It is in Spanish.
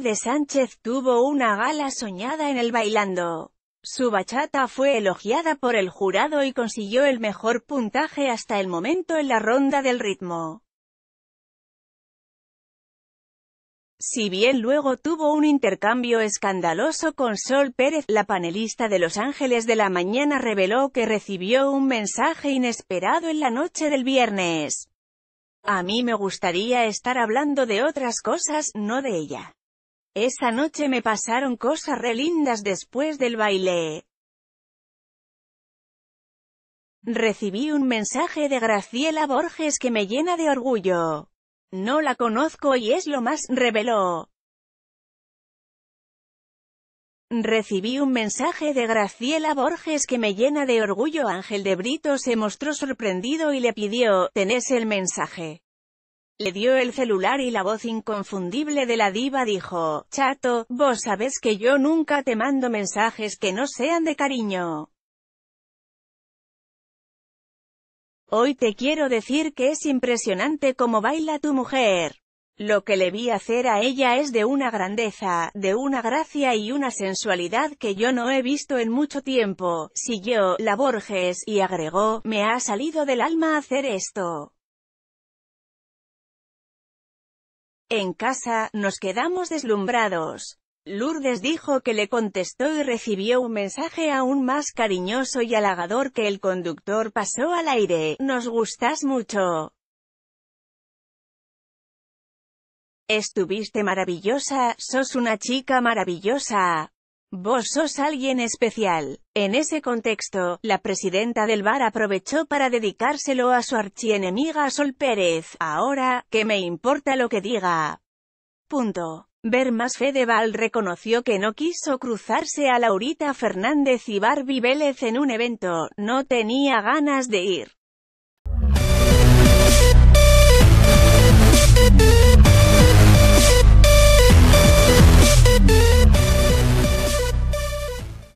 de Sánchez tuvo una gala soñada en el bailando. Su bachata fue elogiada por el jurado y consiguió el mejor puntaje hasta el momento en la ronda del ritmo. Si bien luego tuvo un intercambio escandaloso con Sol Pérez, la panelista de Los Ángeles de la Mañana reveló que recibió un mensaje inesperado en la noche del viernes. A mí me gustaría estar hablando de otras cosas, no de ella. Esa noche me pasaron cosas relindas después del baile. Recibí un mensaje de Graciela Borges que me llena de orgullo. No la conozco y es lo más, reveló. Recibí un mensaje de Graciela Borges que me llena de orgullo. Ángel de Brito se mostró sorprendido y le pidió, tenés el mensaje. Le dio el celular y la voz inconfundible de la diva dijo, «Chato, vos sabés que yo nunca te mando mensajes que no sean de cariño. Hoy te quiero decir que es impresionante cómo baila tu mujer. Lo que le vi hacer a ella es de una grandeza, de una gracia y una sensualidad que yo no he visto en mucho tiempo, siguió, la Borges, y agregó, me ha salido del alma hacer esto. En casa, nos quedamos deslumbrados. Lourdes dijo que le contestó y recibió un mensaje aún más cariñoso y halagador que el conductor pasó al aire, «Nos gustas mucho. Estuviste maravillosa, sos una chica maravillosa». Vos sos alguien especial. En ese contexto, la presidenta del bar aprovechó para dedicárselo a su archienemiga Sol Pérez. Ahora, que me importa lo que diga. Punto. más. Fedeval reconoció que no quiso cruzarse a Laurita Fernández y Barbie Vélez en un evento, no tenía ganas de ir.